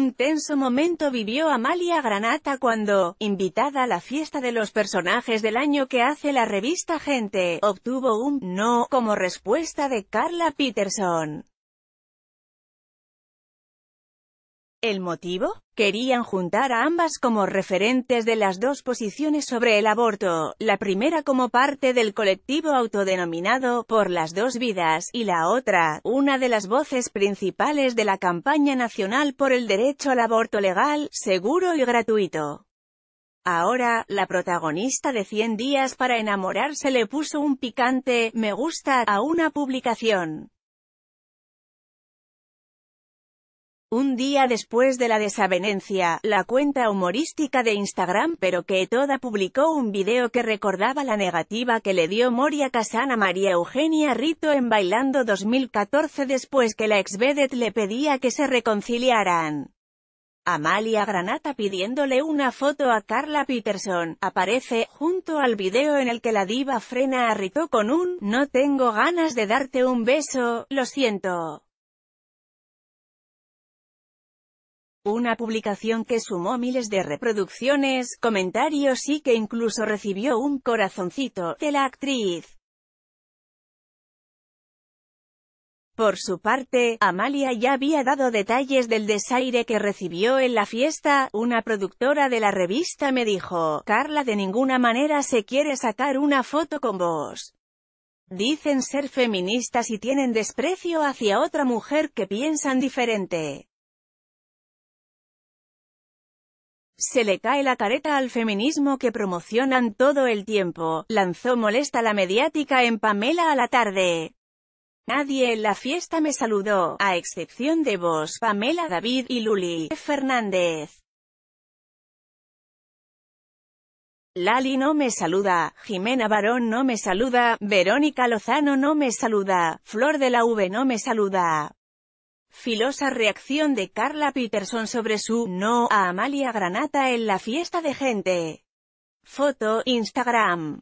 Un tenso momento vivió Amalia Granata cuando, invitada a la fiesta de los personajes del año que hace la revista Gente, obtuvo un «no» como respuesta de Carla Peterson. ¿El motivo? Querían juntar a ambas como referentes de las dos posiciones sobre el aborto, la primera como parte del colectivo autodenominado Por las dos vidas, y la otra, una de las voces principales de la campaña nacional por el derecho al aborto legal, seguro y gratuito. Ahora, la protagonista de 100 días para enamorarse le puso un picante «me gusta» a una publicación. Un día después de la desavenencia, la cuenta humorística de Instagram Pero que Toda publicó un video que recordaba la negativa que le dio Moria casana a María Eugenia Rito en Bailando 2014 después que la ex le pedía que se reconciliaran. Amalia Granata pidiéndole una foto a Carla Peterson, aparece, junto al video en el que la diva frena a Rito con un «No tengo ganas de darte un beso, lo siento». Una publicación que sumó miles de reproducciones, comentarios y que incluso recibió un corazoncito de la actriz. Por su parte, Amalia ya había dado detalles del desaire que recibió en la fiesta, una productora de la revista me dijo, Carla de ninguna manera se quiere sacar una foto con vos. Dicen ser feministas y tienen desprecio hacia otra mujer que piensan diferente. Se le cae la careta al feminismo que promocionan todo el tiempo, lanzó molesta la mediática en Pamela a la tarde. Nadie en la fiesta me saludó, a excepción de vos, Pamela David y Luli Fernández. Lali no me saluda, Jimena Barón no me saluda, Verónica Lozano no me saluda, Flor de la V no me saluda. Filosa reacción de Carla Peterson sobre su «no» a Amalia Granata en la fiesta de gente. Foto, Instagram.